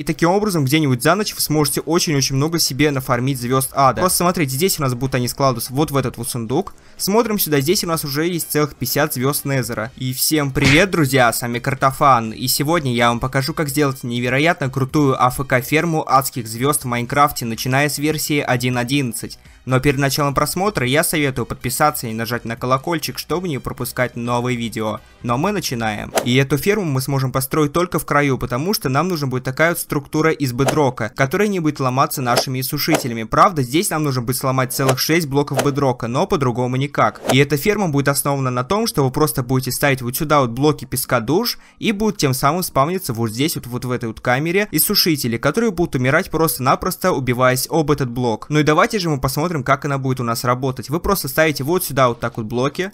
И таким образом, где-нибудь за ночь вы сможете очень-очень много себе нафармить звезд ада. Просто смотрите, здесь у нас будут они складываться вот в этот вот сундук. Смотрим сюда, здесь у нас уже есть целых 50 звезд Незера. И всем привет, друзья, с вами Картофан. И сегодня я вам покажу, как сделать невероятно крутую АФК-ферму адских звезд в Майнкрафте, начиная с версии 1.11. Но перед началом просмотра я советую подписаться и нажать на колокольчик, чтобы не пропускать новые видео. Но мы начинаем. И эту ферму мы сможем построить только в краю, потому что нам нужна будет такая вот структура из бедрока, которая не будет ломаться нашими сушителями. Правда, здесь нам нужно будет сломать целых 6 блоков бедрока, но по-другому никак. И эта ферма будет основана на том, что вы просто будете ставить вот сюда вот блоки песка душ и будут тем самым спавниться вот здесь вот, вот в этой вот камере и сушители, которые будут умирать просто-напросто, убиваясь об этот блок. Ну и давайте же мы посмотрим посмотрим, как она будет у нас работать. Вы просто ставите вот сюда вот так вот блоки.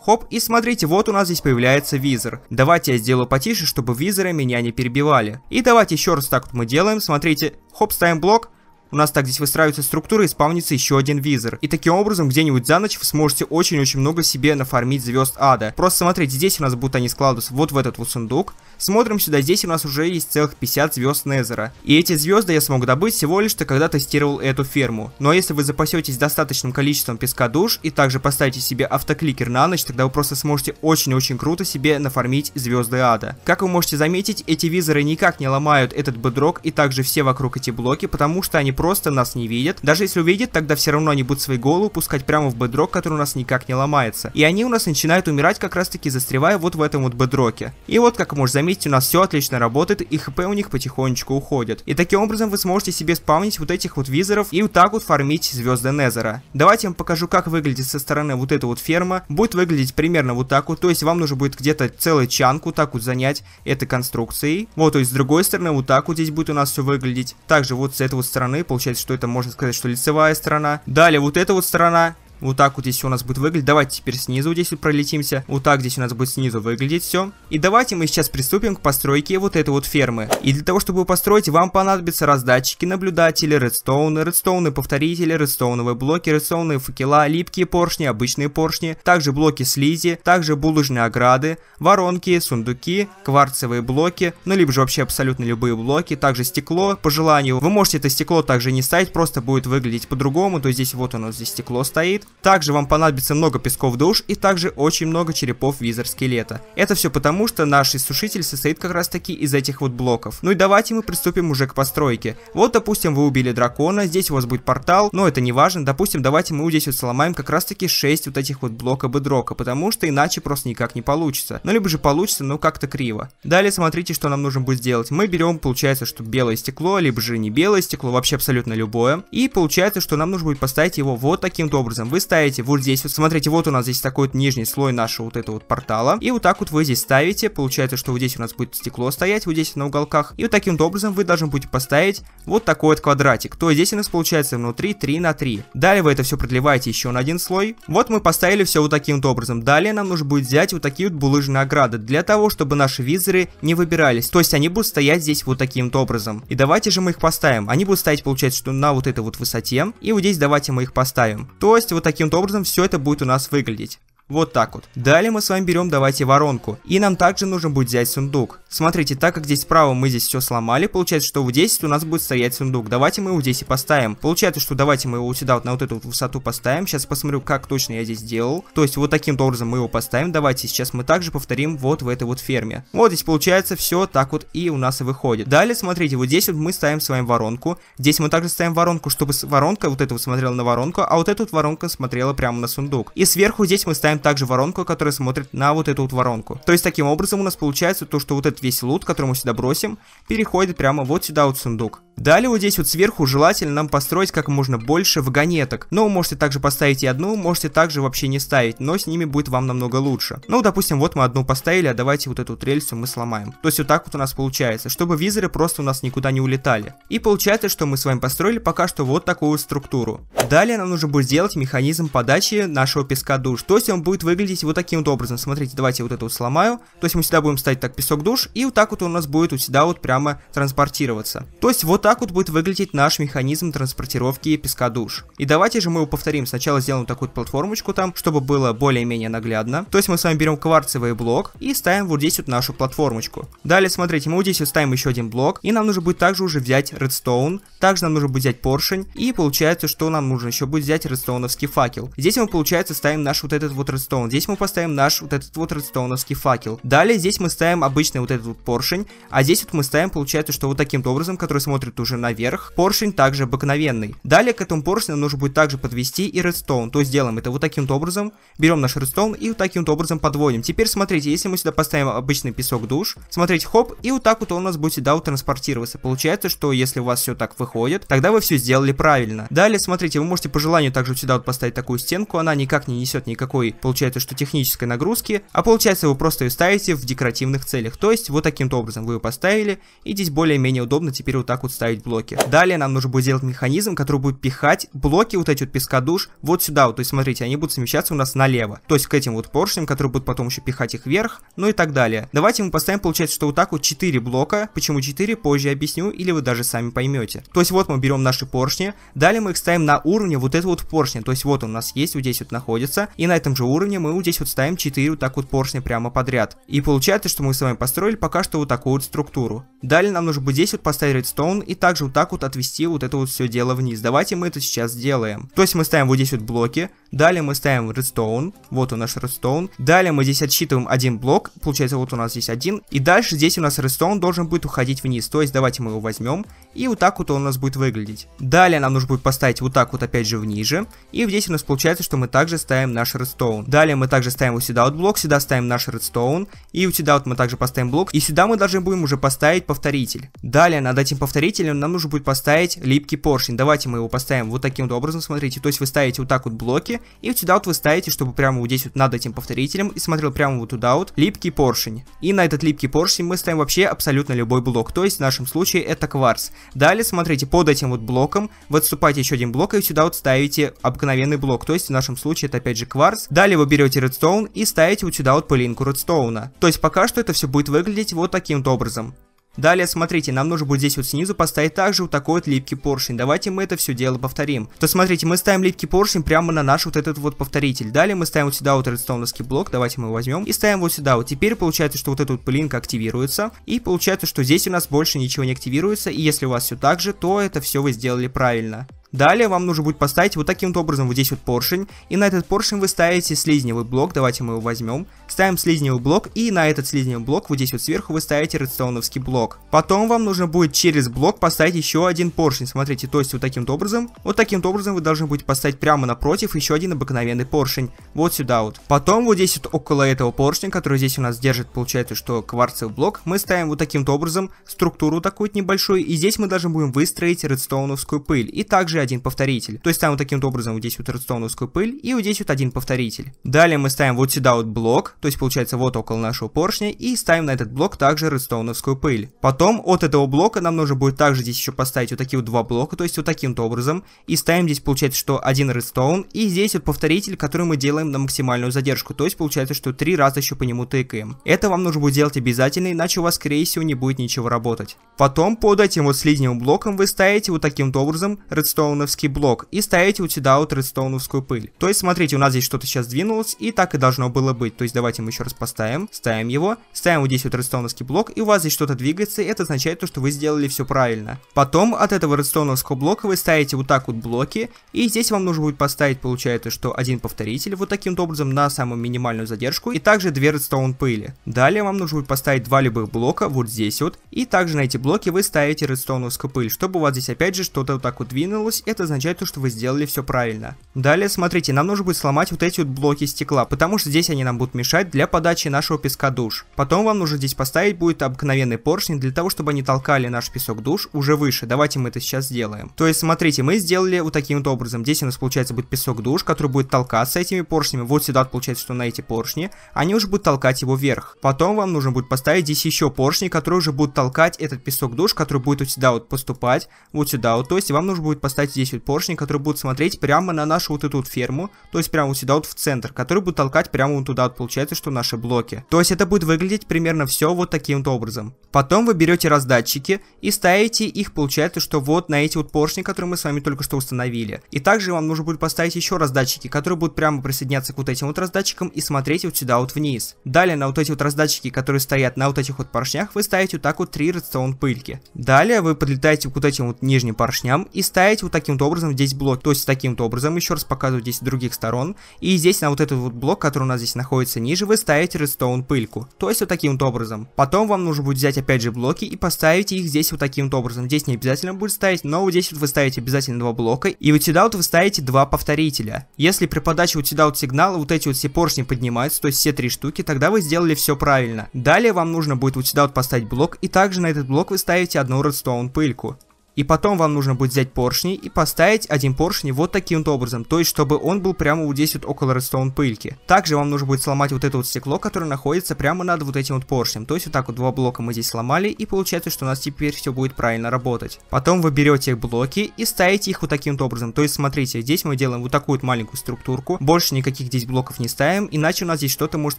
Хоп, и смотрите, вот у нас здесь появляется визор. Давайте я сделаю потише, чтобы визоры меня не перебивали. И давайте еще раз так вот мы делаем, смотрите, хоп, ставим блок, у нас так здесь выстраивается структура и спавнится еще один визор. И таким образом, где-нибудь за ночь вы сможете очень-очень много себе нафармить звезд ада. Просто смотрите, здесь у нас будут они складываются вот в этот вот сундук. Смотрим сюда, здесь у нас уже есть целых 50 звезд Незера. И эти звезды я смог добыть всего лишь-то, когда тестировал эту ферму. Но если вы запасетесь достаточным количеством песка душ и также поставите себе автокликер на ночь, тогда вы просто сможете очень-очень круто себе нафармить звезды ада. Как вы можете заметить, эти визоры никак не ломают этот бедрок и также все вокруг эти блоки, потому что они просто нас не видят. Даже если увидят, тогда все равно они будут свои голову пускать прямо в бедрок, который у нас никак не ломается. И они у нас начинают умирать как раз таки застревая вот в этом вот бедроке. И вот как можно заметить, заметьте, у нас все отлично работает, и хп у них потихонечку уходит. И таким образом вы сможете себе спавнить вот этих вот визоров и вот так вот фармить звезды Незера. Давайте я вам покажу, как выглядит со стороны вот эта вот ферма. Будет выглядеть примерно вот так вот, то есть вам нужно будет где-то целый чанку вот так вот занять этой конструкцией. Вот, то есть с другой стороны вот так вот здесь будет у нас все выглядеть. Также вот с этой вот стороны, получается, что это можно сказать, что лицевая сторона. Далее вот эта вот сторона, вот так вот здесь у нас будет выглядеть. Давайте теперь снизу здесь вот пролетимся. Вот так здесь у нас будет снизу выглядеть все. И давайте мы сейчас приступим к постройке вот этой вот фермы. И для того, чтобы построить, вам понадобятся раздатчики, наблюдатели, редстоуны, редстоуны, повторители, редстоуновые блоки, редстоуны, факела, липкие поршни, обычные поршни, также блоки слизи, также булыжные ограды, воронки, сундуки, кварцевые блоки, ну либо же вообще абсолютно любые блоки, также стекло по желанию. Вы можете это стекло также не ставить, просто будет выглядеть по-другому, то есть здесь вот оно, здесь стекло стоит. Также вам понадобится много песков душ и также очень много черепов визор скелета. Это все потому, что наш иссушитель состоит как раз таки из этих вот блоков. Ну и давайте мы приступим уже к постройке. Вот, допустим, вы убили дракона, здесь у вас будет портал, но это не важно. Допустим, давайте мы здесь вот сломаем как раз таки 6 вот этих вот блока бедрока, потому что иначе просто никак не получится. Ну либо же получится, но как-то криво. Далее смотрите, что нам нужно будет сделать. Мы берем, получается, что белое стекло, либо же не белое стекло, вообще абсолютно любое. И получается, что нам нужно будет поставить его вот таким-то образом вы ставите вот здесь, вот смотрите, вот у нас здесь такой вот нижний слой нашего вот этого вот портала, и вот так вот вы здесь ставите, получается, что вот здесь у нас будет стекло стоять, вот здесь на уголках, и вот таким вот образом вы должны будете поставить вот такой вот квадратик, то здесь у нас получается внутри 3 на 3. Далее вы это все продлеваете еще на один слой. Вот мы поставили все вот таким вот образом. Далее нам нужно будет взять вот такие вот булыжные ограды, для того, чтобы наши визоры не выбирались, то есть они будут стоять здесь вот таким вот образом. И давайте же мы их поставим, они будут стоять, получается, что на вот этой вот высоте, и вот здесь давайте мы их поставим. То есть вот таким-то образом все это будет у нас выглядеть. Вот так вот. Далее мы с вами берем, давайте, воронку. И нам также нужно будет взять сундук. Смотрите, так как здесь справа мы здесь все сломали, получается, что вот здесь у нас будет стоять сундук. Давайте мы его здесь и поставим. Получается, что давайте мы его сюда вот на вот эту высоту поставим. Сейчас посмотрю, как точно я здесь сделал. То есть вот таким образом мы его поставим. Давайте сейчас мы также повторим вот в этой вот ферме. Вот здесь получается все так вот и у нас и выходит. Далее, смотрите, вот здесь вот мы ставим с вами воронку. Здесь мы также ставим воронку, чтобы воронка вот эта вот смотрела на воронку, а вот эта вот воронка смотрела прямо на сундук. И сверху здесь мы ставим получаем также воронку, которая смотрит на вот эту вот воронку. То есть таким образом у нас получается то, что вот этот весь лут, который мы сюда бросим, переходит прямо вот сюда вот в сундук. Далее вот здесь вот сверху желательно нам построить как можно больше вагонеток. Но можете также поставить и одну, можете также вообще не ставить, но с ними будет вам намного лучше. Ну, допустим, вот мы одну поставили, а давайте вот эту вот рельсу мы сломаем. То есть вот так вот у нас получается, чтобы визоры просто у нас никуда не улетали. И получается, что мы с вами построили пока что вот такую структуру. Далее нам нужно будет сделать механизм подачи нашего песка душ. То есть он будет выглядеть вот таким вот образом. Смотрите, давайте вот эту вот сломаю. То есть мы сюда будем ставить так песок душ, и вот так вот у нас будет вот сюда вот прямо транспортироваться. То есть вот так вот будет выглядеть наш механизм транспортировки песка душ. И давайте же мы его повторим. Сначала сделаем такую платформочку там, чтобы было более-менее наглядно. То есть мы с вами берем кварцевый блок и ставим вот здесь вот нашу платформочку. Далее, смотрите, мы вот здесь вот ставим еще один блок. И нам нужно будет также уже взять редстоун. Также нам нужно будет взять поршень. И получается, что нам нужно еще будет взять редстоуновский факел. Здесь мы, получается, ставим наш вот этот вот редстоун. Здесь мы поставим наш вот этот вот редстоуновский факел. Далее здесь мы ставим обычный вот этот вот поршень. А здесь вот мы ставим, получается, что вот таким образом, который смотрит будет уже наверх. Поршень также обыкновенный. Далее к этому поршню нужно будет также подвести и редстоун. То есть делаем это вот таким-то образом. Берем наш редстоун и вот таким-то образом подводим. Теперь смотрите, если мы сюда поставим обычный песок душ, смотрите, хоп, и вот так вот он у нас будет сюда вот транспортироваться. Получается, что если у вас все так выходит, тогда вы все сделали правильно. Далее, смотрите, вы можете по желанию также сюда вот поставить такую стенку, она никак не несет никакой, получается, что технической нагрузки, а получается вы просто ее ставите в декоративных целях. То есть вот таким-то образом вы ее поставили, и здесь более-менее удобно теперь вот так вот ставить ставить блоки. Далее нам нужно будет сделать механизм, который будет пихать блоки, вот эти вот пескодуш, вот сюда вот. То есть, смотрите, они будут совмещаться у нас налево. То есть, к этим вот поршням, которые будут потом еще пихать их вверх, ну и так далее. Давайте мы поставим, получается, что вот так вот 4 блока. Почему 4? Позже объясню, или вы даже сами поймете. То есть, вот мы берем наши поршни, далее мы их ставим на уровне вот этого вот поршня. То есть, вот он у нас есть, вот здесь вот находится, и на этом же уровне мы вот здесь вот ставим 4 вот так вот поршня прямо подряд. И получается, что мы с вами построили пока что вот такую вот структуру. Далее нам нужно будет здесь вот поставить редстоун и и также вот так вот отвести вот это вот все дело вниз. Давайте мы это сейчас сделаем. То есть мы ставим вот здесь вот блоки, далее мы ставим редстоун, вот у нас редстоун, далее мы здесь отсчитываем один блок, получается вот у нас здесь один, и дальше здесь у нас редстоун должен будет уходить вниз, то есть давайте мы его возьмем, и вот так вот он у нас будет выглядеть. Далее нам нужно будет поставить вот так вот опять же вниже, и здесь у нас получается, что мы также ставим наш редстоун. Далее мы также ставим вот сюда вот блок, сюда ставим наш редстоун, и вот сюда вот мы также поставим блок, и сюда мы должны будем уже поставить повторитель. Далее над этим повторителем двигателем нам нужно будет поставить липкий поршень. Давайте мы его поставим вот таким вот образом, смотрите. То есть вы ставите вот так вот блоки, и вот сюда вот вы ставите, чтобы прямо вот здесь вот над этим повторителем, и смотрел прямо вот туда вот, липкий поршень. И на этот липкий поршень мы ставим вообще абсолютно любой блок, то есть в нашем случае это кварц. Далее, смотрите, под этим вот блоком вы отступаете еще один блок, и сюда вот ставите обыкновенный блок, то есть в нашем случае это опять же кварц. Далее вы берете редстоун и ставите вот сюда вот пылинку редстоуна. То есть пока что это все будет выглядеть вот таким вот образом. Далее, смотрите, нам нужно будет здесь вот снизу поставить также вот такой вот липкий поршень. Давайте мы это все дело повторим. То смотрите, мы ставим липкий поршень прямо на наш вот этот вот повторитель. Далее мы ставим вот сюда вот редстоуновский блок, давайте мы его возьмем и ставим вот сюда вот. Теперь получается, что вот этот вот пылинка активируется. И получается, что здесь у нас больше ничего не активируется. И если у вас все так же, то это все вы сделали правильно. Далее вам нужно будет поставить вот таким вот образом вот здесь вот поршень, и на этот поршень вы ставите слизневый блок, давайте мы его возьмем, ставим слизневый блок, и на этот слизневый блок вот здесь вот сверху вы ставите редстоуновский блок. Потом вам нужно будет через блок поставить еще один поршень, смотрите, то есть вот таким вот образом, вот таким вот образом вы должны будете поставить прямо напротив еще один обыкновенный поршень, вот сюда вот. Потом вот здесь вот около этого поршня, который здесь у нас держит, получается, что кварцевый блок, мы ставим вот таким вот образом структуру такую вот небольшую, и здесь мы должны будем выстроить редстоуновскую пыль, и также один повторитель. То есть ставим таким вот образом вот здесь вот редстоуновскую пыль и вот здесь вот один повторитель. Далее мы ставим вот сюда вот блок, то есть получается вот около нашего поршня, и ставим на этот блок также редстоуновскую пыль. Потом от этого блока нам нужно будет также здесь еще поставить вот такие вот два блока, то есть вот таким-то образом. И ставим здесь получается, что один редстоун, и здесь вот повторитель, который мы делаем на максимальную задержку, то есть получается, что три раза еще по нему тыкаем. Это вам нужно будет делать обязательно, иначе у вас скорее всего не будет ничего работать. Потом под этим вот средним блоком вы ставите вот таким-то образом редстоун редстоуновский блок и ставите вот сюда вот редстоуновскую пыль. То есть, смотрите, у нас здесь что-то сейчас двинулось, и так и должно было быть. То есть, давайте мы еще раз поставим, ставим его, ставим вот здесь вот редстоуновский блок, и у вас здесь что-то двигается, и это означает то, что вы сделали все правильно. Потом от этого редстоуновского блока вы ставите вот так вот блоки, и здесь вам нужно будет поставить, получается, что один повторитель вот таким образом на самую минимальную задержку, и также две редстоун пыли. Далее вам нужно будет поставить два любых блока вот здесь вот, и также на эти блоки вы ставите редстоуновскую пыль, чтобы у вас здесь опять же что-то вот так вот двинулось, получилось, это означает то, что вы сделали все правильно. Далее, смотрите, нам нужно будет сломать вот эти вот блоки стекла, потому что здесь они нам будут мешать для подачи нашего песка душ. Потом вам нужно здесь поставить будет обыкновенный поршень для того, чтобы они толкали наш песок душ уже выше. Давайте мы это сейчас сделаем. То есть, смотрите, мы сделали вот таким вот образом. Здесь у нас получается будет песок душ, который будет толкаться этими поршнями. Вот сюда получается, что на эти поршни, они уже будут толкать его вверх. Потом вам нужно будет поставить здесь еще поршни, которые уже будут толкать этот песок душ, который будет вот сюда вот поступать, вот сюда вот. То есть, вам нужно будет поставить искать здесь вот поршни, которые будут смотреть прямо на нашу вот эту вот ферму, то есть прямо вот сюда вот в центр, который будет толкать прямо вот туда вот получается, что наши блоки. То есть это будет выглядеть примерно все вот таким вот образом. Потом вы берете раздатчики и ставите их, получается, что вот на эти вот поршни, которые мы с вами только что установили. И также вам нужно будет поставить еще раздатчики, которые будут прямо присоединяться к вот этим вот раздатчикам и смотреть вот сюда вот вниз. Далее на вот эти вот раздатчики, которые стоят на вот этих вот поршнях, вы ставите вот так вот три редстоун пыльки. Далее вы подлетаете к вот этим вот нижним поршням и ставите вот таким-то образом здесь блок, то есть таким-то образом, еще раз показываю 10 других сторон, и здесь на вот этот вот блок, который у нас здесь находится ниже, вы ставите редстоун пыльку, то есть вот таким-то образом. Потом вам нужно будет взять опять же блоки и поставить их здесь вот таким-то образом, здесь не обязательно будет ставить, но вот здесь вот вы ставите обязательно два блока, и вот сюда вот вы ставите два повторителя. Если при подаче вот сюда вот сигнала вот эти вот все поршни поднимаются, то есть все три штуки, тогда вы сделали все правильно. Далее вам нужно будет вот сюда вот поставить блок, и также на этот блок вы ставите одну редстоун пыльку. И потом вам нужно будет взять поршни и поставить один поршень вот таким вот образом, то есть чтобы он был прямо вот здесь вот около редстоун пыльки. Также вам нужно будет сломать вот это вот стекло, которое находится прямо над вот этим вот поршнем. То есть вот так вот два блока мы здесь сломали и получается, что у нас теперь все будет правильно работать. Потом вы берете блоки и ставите их вот таким вот образом. То есть смотрите, здесь мы делаем вот такую вот маленькую структурку, больше никаких здесь блоков не ставим, иначе у нас здесь что-то может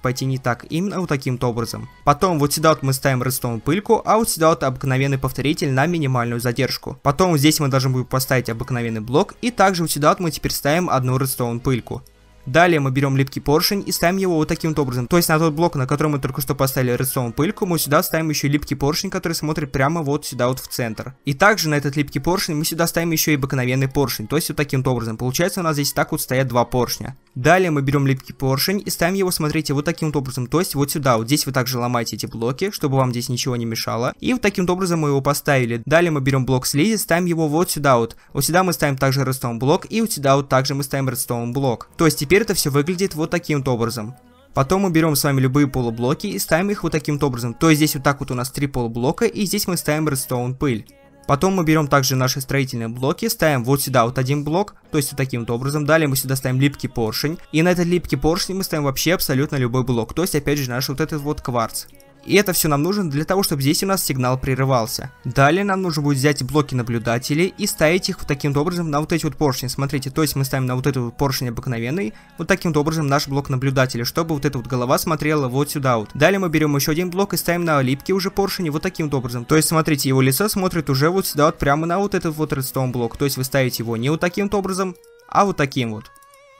пойти не так, именно вот таким вот образом. Потом вот сюда вот мы ставим редстоун пыльку, а вот сюда вот обыкновенный повторитель на минимальную задержку пылочку. Потом здесь мы должны будем поставить обыкновенный блок, и также вот сюда вот мы теперь ставим одну редстоун пыльку. Далее мы берем липкий поршень и ставим его вот таким вот образом. То есть на тот блок, на котором мы только что поставили рисовую пыльку, мы сюда ставим еще липкий поршень, который смотрит прямо вот сюда вот в центр. И также на этот липкий поршень мы сюда ставим еще и обыкновенный поршень, то есть вот таким вот образом. Получается у нас здесь так вот стоят два поршня. Далее мы берем липкий поршень и ставим его, смотрите, вот таким вот образом, то есть вот сюда, вот здесь вы также ломаете эти блоки, чтобы вам здесь ничего не мешало. И вот таким вот образом мы его поставили. Далее мы берем блок слизи, ставим его вот сюда вот. Вот сюда мы ставим также redstone блок и вот сюда вот также мы ставим redstone блок. То есть теперь Теперь это все выглядит вот таким-то образом. Потом мы берем с вами любые полублоки и ставим их вот таким-то образом. То есть здесь вот так вот у нас три полублока, и здесь мы ставим redstone пыль. Потом мы берем также наши строительные блоки, ставим вот сюда вот один блок, то есть вот таким вот образом. Далее мы сюда ставим липкий поршень, и на этот липкий поршень мы ставим вообще абсолютно любой блок, то есть опять же наш вот этот вот кварц. И это все нам нужно для того, чтобы здесь у нас сигнал прерывался. Далее нам нужно будет взять блоки наблюдателей и ставить их вот таким вот образом на вот эти вот поршни. Смотрите, то есть мы ставим на вот этот вот поршень обыкновенный, вот таким вот образом наш блок наблюдателя, чтобы вот эта вот голова смотрела вот сюда вот. Далее мы берем еще один блок и ставим на липкий уже поршень вот таким вот образом. То есть смотрите, его лицо смотрит уже вот сюда вот прямо на вот этот вот редстоун блок. То есть вы ставите его не вот таким вот образом, а вот таким вот.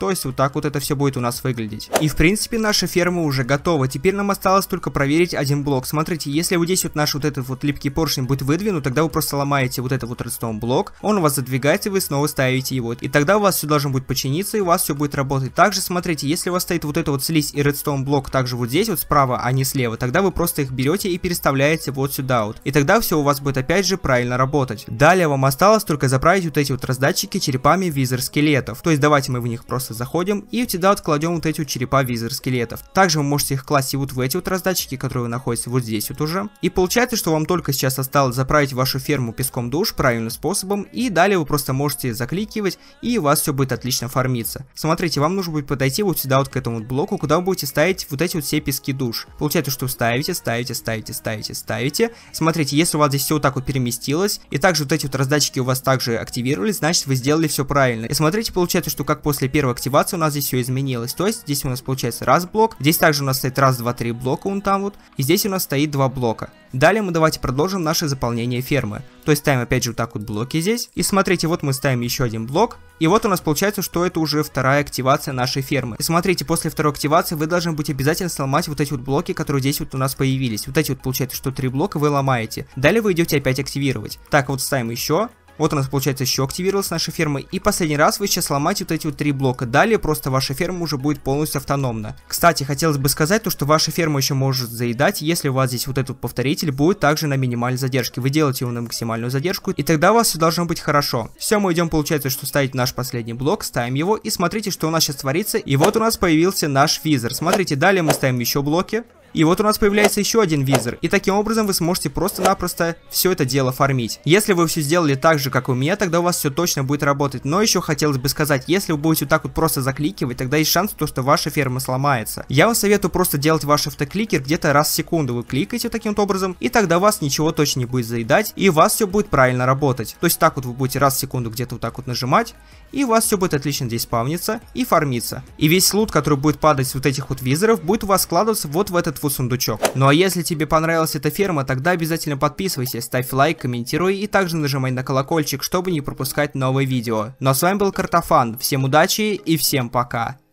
То есть вот так вот это все будет у нас выглядеть. И в принципе наша ферма уже готова. Теперь нам осталось только проверить один блок. Смотрите, если вот здесь вот наш вот этот вот липкий поршень будет выдвинут, тогда вы просто ломаете вот этот вот редстоун блок, он у вас задвигается, и вы снова ставите его. И тогда у вас все должно будет починиться, и у вас все будет работать. Также смотрите, если у вас стоит вот это вот слизь и редстоун блок также вот здесь вот справа, а не слева, тогда вы просто их берете и переставляете вот сюда вот. И тогда все у вас будет опять же правильно работать. Далее вам осталось только заправить вот эти вот раздатчики черепами визер скелетов. То есть давайте мы в них просто просто заходим и в тидат кладем вот эти вот черепа визор скелетов. Также вы можете их класть и вот в эти вот раздатчики, которые находятся вот здесь вот уже. И получается, что вам только сейчас осталось заправить вашу ферму песком душ правильным способом, и далее вы просто можете закликивать, и у вас все будет отлично фармиться. Смотрите, вам нужно будет подойти вот сюда вот к этому вот блоку, куда вы будете ставить вот эти вот все пески душ. Получается, что ставите, ставите, ставите, ставите, ставите. Смотрите, если у вас здесь все вот так вот переместилось, и также вот эти вот раздатчики у вас также активировались, значит вы сделали все правильно. И смотрите, получается, что как после первого активация у нас здесь все изменилось. То есть здесь у нас получается раз блок, здесь также у нас стоит раз, два, три блока вон там вот, и здесь у нас стоит два блока. Далее мы давайте продолжим наше заполнение фермы. То есть ставим опять же вот так вот блоки здесь. И смотрите, вот мы ставим еще один блок. И вот у нас получается, что это уже вторая активация нашей фермы. И смотрите, после второй активации вы должны будете обязательно сломать вот эти вот блоки, которые здесь вот у нас появились. Вот эти вот получается, что три блока вы ломаете. Далее вы идете опять активировать. Так, вот ставим еще. Вот у нас получается еще активировалась наша ферма. И последний раз вы сейчас ломаете вот эти вот три блока. Далее просто ваша ферма уже будет полностью автономна. Кстати, хотелось бы сказать то, что ваша ферма еще может заедать, если у вас здесь вот этот повторитель будет также на минимальной задержке. Вы делаете его на максимальную задержку, и тогда у вас все должно быть хорошо. Все, мы идем, получается, что ставить наш последний блок, ставим его, и смотрите, что у нас сейчас творится. И вот у нас появился наш визор. Смотрите, далее мы ставим еще блоки. И вот у нас появляется еще один визор. И таким образом вы сможете просто-напросто все это дело фармить. Если вы все сделали так же, же, как и у меня, тогда у вас все точно будет работать. Но еще хотелось бы сказать, если вы будете вот так вот просто закликивать, тогда есть шанс, то, что ваша ферма сломается. Я вам советую просто делать ваш автокликер где-то раз в секунду. Вы кликаете таким вот образом, и тогда вас ничего точно не будет заедать, и у вас все будет правильно работать. То есть так вот вы будете раз в секунду где-то вот так вот нажимать, и у вас все будет отлично здесь спавниться и фармиться. И весь лут, который будет падать с вот этих вот визоров, будет у вас складываться вот в этот вот сундучок. Ну а если тебе понравилась эта ферма, тогда обязательно подписывайся, ставь лайк, комментируй и также нажимай на колокольчик колокольчик, чтобы не пропускать новые видео. Ну а с вами был Картофан, всем удачи и всем пока.